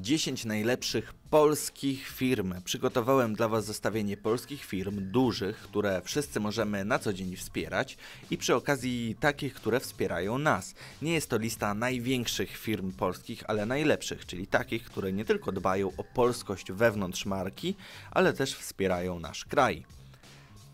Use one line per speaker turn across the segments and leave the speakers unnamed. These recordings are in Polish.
10 najlepszych polskich firm. Przygotowałem dla Was zestawienie polskich firm, dużych, które wszyscy możemy na co dzień wspierać i przy okazji takich, które wspierają nas. Nie jest to lista największych firm polskich, ale najlepszych, czyli takich, które nie tylko dbają o polskość wewnątrz marki, ale też wspierają nasz kraj.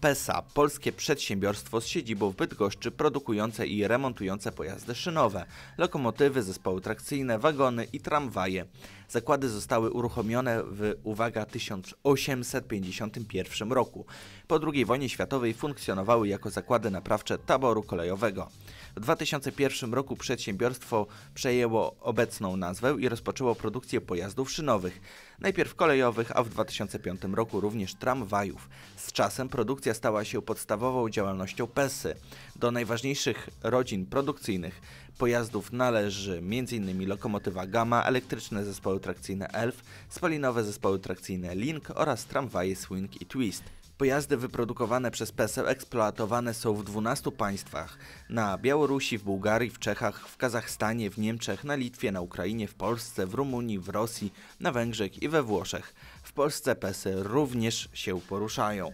PESA, polskie przedsiębiorstwo z siedzibą w Bydgoszczy produkujące i remontujące pojazdy szynowe, lokomotywy, zespoły trakcyjne, wagony i tramwaje. Zakłady zostały uruchomione w, uwaga, 1851 roku. Po II wojnie światowej funkcjonowały jako zakłady naprawcze taboru kolejowego. W 2001 roku przedsiębiorstwo przejęło obecną nazwę i rozpoczęło produkcję pojazdów szynowych, najpierw kolejowych, a w 2005 roku również tramwajów. Z czasem produkcja stała się podstawową działalnością PESY. Do najważniejszych rodzin produkcyjnych pojazdów należy m.in. lokomotywa Gama, elektryczne zespoły trakcyjne ELF, spalinowe zespoły trakcyjne Link oraz tramwaje Swing i Twist. Pojazdy wyprodukowane przez PESEL eksploatowane są w 12 państwach. Na Białorusi, w Bułgarii, w Czechach, w Kazachstanie, w Niemczech, na Litwie, na Ukrainie, w Polsce, w Rumunii, w Rosji, na Węgrzech i we Włoszech. W Polsce PESEL również się poruszają.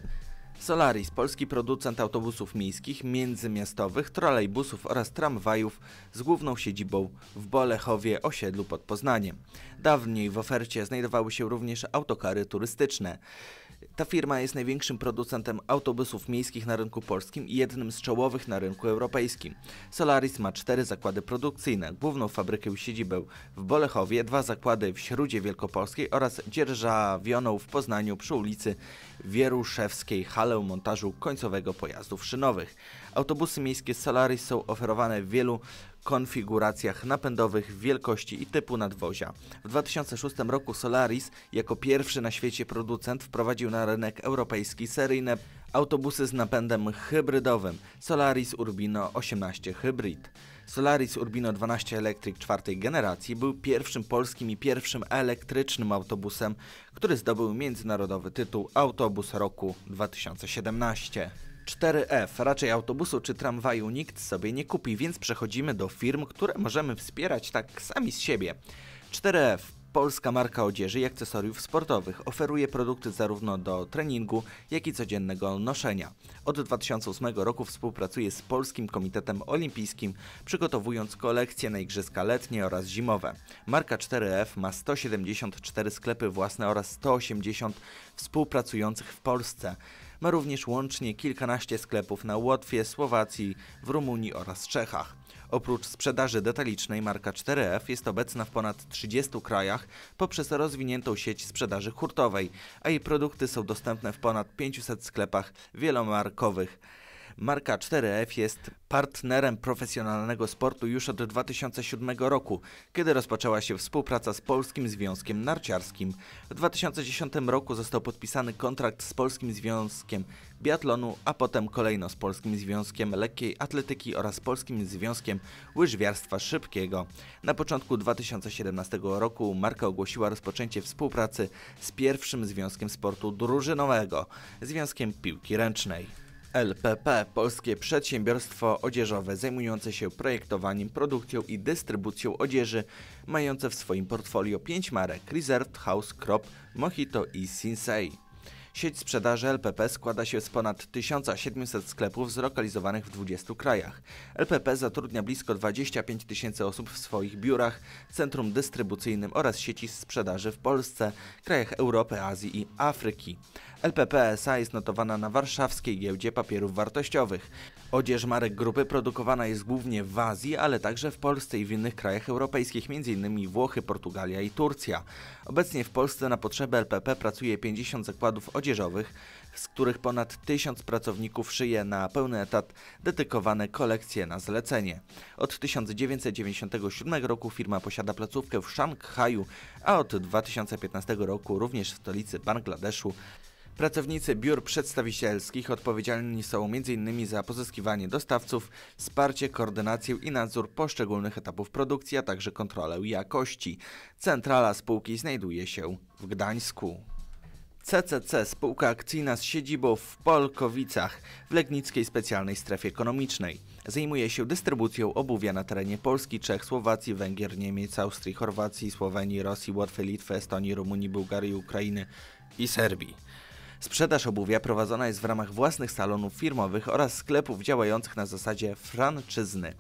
Solaris, polski producent autobusów miejskich, międzymiastowych, trolejbusów oraz tramwajów z główną siedzibą w Bolechowie, osiedlu pod Poznaniem. Dawniej w ofercie znajdowały się również autokary turystyczne. Ta firma jest największym producentem autobusów miejskich na rynku polskim i jednym z czołowych na rynku europejskim. Solaris ma cztery zakłady produkcyjne, główną fabrykę i siedzibę w Bolechowie, dwa zakłady w Śródzie Wielkopolskiej oraz dzierżawioną w Poznaniu przy ulicy Wieruszewskiej Hal dziale montażu końcowego pojazdów szynowych. Autobusy miejskie Solaris są oferowane w wielu konfiguracjach napędowych wielkości i typu nadwozia. W 2006 roku Solaris jako pierwszy na świecie producent wprowadził na rynek europejski seryjne autobusy z napędem hybrydowym Solaris Urbino 18 Hybrid. Solaris Urbino 12 Electric czwartej generacji był pierwszym polskim i pierwszym elektrycznym autobusem, który zdobył międzynarodowy tytuł Autobus Roku 2017. 4F. Raczej autobusu czy tramwaju nikt sobie nie kupi, więc przechodzimy do firm, które możemy wspierać tak sami z siebie. 4F Polska marka odzieży i akcesoriów sportowych oferuje produkty zarówno do treningu, jak i codziennego noszenia. Od 2008 roku współpracuje z Polskim Komitetem Olimpijskim, przygotowując kolekcje na igrzyska letnie oraz zimowe. Marka 4F ma 174 sklepy własne oraz 180 współpracujących w Polsce. Ma również łącznie kilkanaście sklepów na Łotwie, Słowacji, w Rumunii oraz Czechach. Oprócz sprzedaży detalicznej marka 4F jest obecna w ponad 30 krajach poprzez rozwiniętą sieć sprzedaży hurtowej, a jej produkty są dostępne w ponad 500 sklepach wielomarkowych. Marka 4F jest partnerem profesjonalnego sportu już od 2007 roku, kiedy rozpoczęła się współpraca z Polskim Związkiem Narciarskim. W 2010 roku został podpisany kontrakt z Polskim Związkiem Biatlonu, a potem kolejno z Polskim Związkiem Lekkiej Atletyki oraz Polskim Związkiem Łyżwiarstwa Szybkiego. Na początku 2017 roku marka ogłosiła rozpoczęcie współpracy z pierwszym Związkiem Sportu Drużynowego, Związkiem Piłki Ręcznej. LPP Polskie Przedsiębiorstwo Odzieżowe zajmujące się projektowaniem, produkcją i dystrybucją odzieży, mające w swoim portfolio 5 marek Resort, House, Crop, Mojito i Sinsei. Sieć sprzedaży LPP składa się z ponad 1700 sklepów zlokalizowanych w 20 krajach. LPP zatrudnia blisko 25 tysięcy osób w swoich biurach, centrum dystrybucyjnym oraz sieci sprzedaży w Polsce, krajach Europy, Azji i Afryki. LPP SA jest notowana na warszawskiej giełdzie papierów wartościowych. Odzież marek grupy produkowana jest głównie w Azji, ale także w Polsce i w innych krajach europejskich, m.in. Włochy, Portugalia i Turcja. Obecnie w Polsce na potrzeby LPP pracuje 50 zakładów odzieżowych, z których ponad 1000 pracowników szyje na pełny etat dedykowane kolekcje na zlecenie. Od 1997 roku firma posiada placówkę w Szanghaju, a od 2015 roku również w stolicy Bangladeszu Pracownicy biur przedstawicielskich odpowiedzialni są m.in. za pozyskiwanie dostawców, wsparcie, koordynację i nadzór poszczególnych etapów produkcji, a także kontrolę jakości. Centrala spółki znajduje się w Gdańsku. CCC, spółka akcyjna z siedzibą w Polkowicach w Legnickiej Specjalnej Strefie Ekonomicznej. Zajmuje się dystrybucją obuwia na terenie Polski, Czech, Słowacji, Węgier, Niemiec, Austrii, Chorwacji, Słowenii, Rosji, Łotwy, Litwy, Estonii, Rumunii, Bułgarii, Ukrainy i Serbii. Sprzedaż obuwia prowadzona jest w ramach własnych salonów firmowych oraz sklepów działających na zasadzie franczyzny.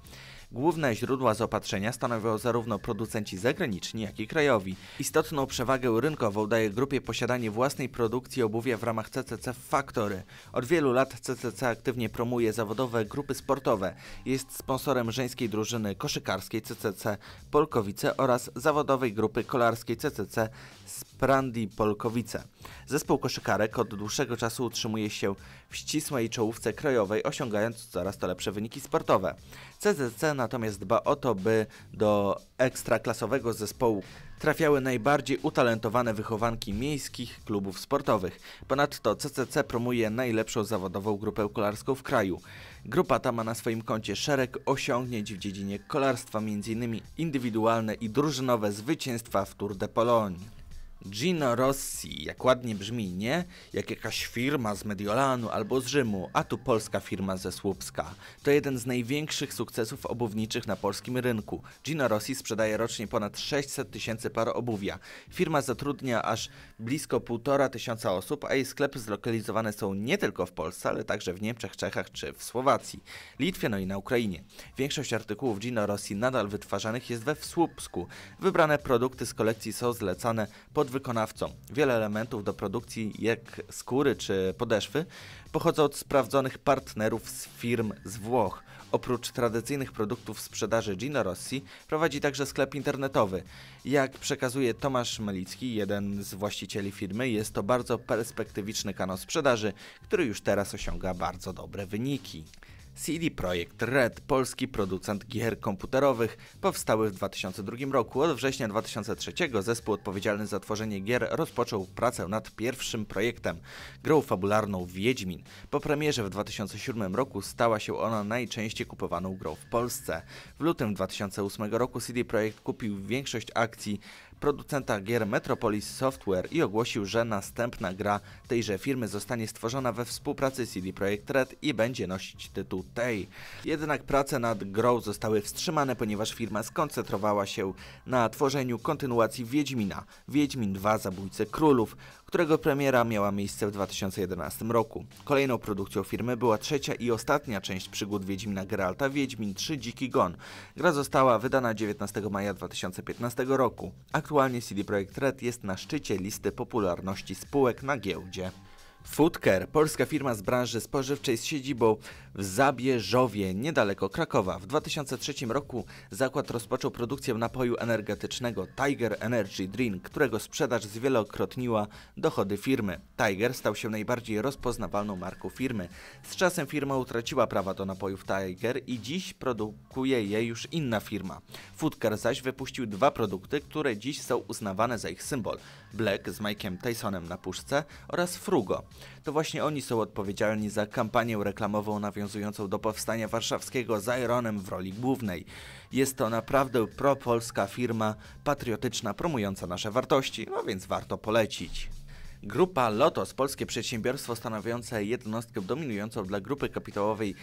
Główne źródła zaopatrzenia stanowią zarówno producenci zagraniczni, jak i krajowi. Istotną przewagę rynkową daje grupie posiadanie własnej produkcji obuwia w ramach CCC Factory. Od wielu lat CCC aktywnie promuje zawodowe grupy sportowe. Jest sponsorem żeńskiej drużyny koszykarskiej CCC Polkowice oraz zawodowej grupy kolarskiej CCC Sprandi Polkowice. Zespół koszykarek od dłuższego czasu utrzymuje się w ścisłej czołówce krajowej, osiągając coraz to lepsze wyniki sportowe. CCC natomiast dba o to, by do ekstraklasowego zespołu trafiały najbardziej utalentowane wychowanki miejskich klubów sportowych. Ponadto CCC promuje najlepszą zawodową grupę kolarską w kraju. Grupa ta ma na swoim koncie szereg osiągnięć w dziedzinie kolarstwa, m.in. indywidualne i drużynowe zwycięstwa w Tour de Pologne. Gino Rossi, jak ładnie brzmi, nie? Jak jakaś firma z Mediolanu albo z Rzymu, a tu polska firma ze Słupska. To jeden z największych sukcesów obuwniczych na polskim rynku. Gino Rossi sprzedaje rocznie ponad 600 tysięcy par obuwia. Firma zatrudnia aż blisko 1,5 tysiąca osób, a jej sklepy zlokalizowane są nie tylko w Polsce, ale także w Niemczech, Czechach czy w Słowacji, Litwie, no i na Ukrainie. Większość artykułów Gino Rossi nadal wytwarzanych jest we Słupsku. Wybrane produkty z kolekcji są zlecane pod podwykonawcą. Wiele elementów do produkcji, jak skóry czy podeszwy, pochodzą od sprawdzonych partnerów z firm z Włoch. Oprócz tradycyjnych produktów sprzedaży Gino Rossi, prowadzi także sklep internetowy. Jak przekazuje Tomasz Melicki, jeden z właścicieli firmy, jest to bardzo perspektywiczny kanał sprzedaży, który już teraz osiąga bardzo dobre wyniki. CD Projekt Red, polski producent gier komputerowych, powstały w 2002 roku. Od września 2003 zespół odpowiedzialny za tworzenie gier rozpoczął pracę nad pierwszym projektem, grą fabularną Wiedźmin. Po premierze w 2007 roku stała się ona najczęściej kupowaną grą w Polsce. W lutym 2008 roku CD Projekt kupił większość akcji producenta gier Metropolis Software i ogłosił, że następna gra tejże firmy zostanie stworzona we współpracy CD Projekt Red i będzie nosić tytuł tej. Jednak prace nad grą zostały wstrzymane, ponieważ firma skoncentrowała się na tworzeniu kontynuacji Wiedźmina, Wiedźmin 2 Zabójcy Królów, którego premiera miała miejsce w 2011 roku. Kolejną produkcją firmy była trzecia i ostatnia część przygód Wiedźmina Geralta, Wiedźmin 3 Dziki Gon. Gra została wydana 19 maja 2015 roku, Aktualnie CD Projekt Red jest na szczycie listy popularności spółek na giełdzie. Foodcare, polska firma z branży spożywczej z siedzibą w Zabierzowie, niedaleko Krakowa. W 2003 roku zakład rozpoczął produkcję napoju energetycznego Tiger Energy Drink, którego sprzedaż zwielokrotniła dochody firmy. Tiger stał się najbardziej rozpoznawalną marką firmy. Z czasem firma utraciła prawa do napojów Tiger i dziś produkuje je już inna firma. Foodcare zaś wypuścił dwa produkty, które dziś są uznawane za ich symbol. Black z Mike'em Tysonem na puszce oraz Frugo to właśnie oni są odpowiedzialni za kampanię reklamową nawiązującą do powstania warszawskiego z Ironem w roli głównej. Jest to naprawdę propolska firma, patriotyczna, promująca nasze wartości, no więc warto polecić. Grupa Lotos, polskie przedsiębiorstwo stanowiące jednostkę dominującą dla grupy kapitałowej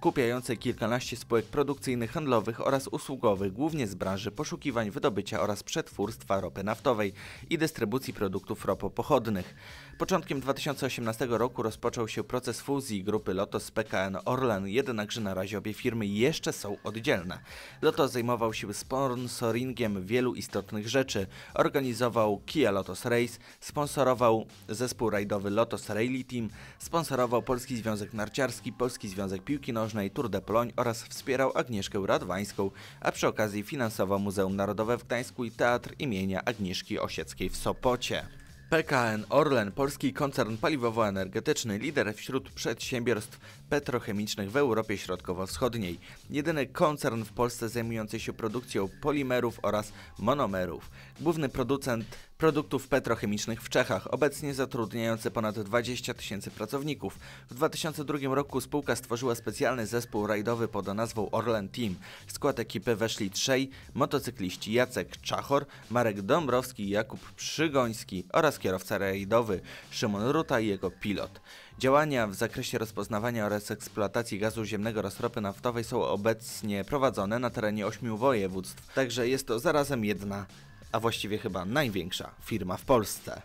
kupiające kilkanaście spółek produkcyjnych, handlowych oraz usługowych, głównie z branży poszukiwań, wydobycia oraz przetwórstwa ropy naftowej i dystrybucji produktów ropopochodnych. Początkiem 2018 roku rozpoczął się proces fuzji grupy Lotos z PKN Orlen, jednakże na razie obie firmy jeszcze są oddzielne. Lotos zajmował się sponsoringiem wielu istotnych rzeczy. Organizował Kia Lotos Race, sponsorował zespół rajdowy Lotos Rally Team, sponsorował Polski Związek Narciarski, Polski Związek Piłki Nożnej, nożnej Tour de Poloń oraz wspierał Agnieszkę Radwańską, a przy okazji finansował Muzeum Narodowe w Gdańsku i Teatr imienia Agnieszki Osieckiej w Sopocie. PKN Orlen, polski koncern paliwowo-energetyczny, lider wśród przedsiębiorstw petrochemicznych w Europie Środkowo-Wschodniej. Jedyny koncern w Polsce zajmujący się produkcją polimerów oraz monomerów. Główny producent produktów petrochemicznych w Czechach, obecnie zatrudniające ponad 20 tysięcy pracowników. W 2002 roku spółka stworzyła specjalny zespół rajdowy pod nazwą Orlen Team. W skład ekipy weszli trzej motocykliści Jacek Czachor, Marek Dąbrowski, Jakub Przygoński oraz kierowca rajdowy Szymon Ruta i jego pilot. Działania w zakresie rozpoznawania oraz eksploatacji gazu ziemnego oraz ropy naftowej są obecnie prowadzone na terenie ośmiu województw, także jest to zarazem jedna a właściwie chyba największa firma w Polsce.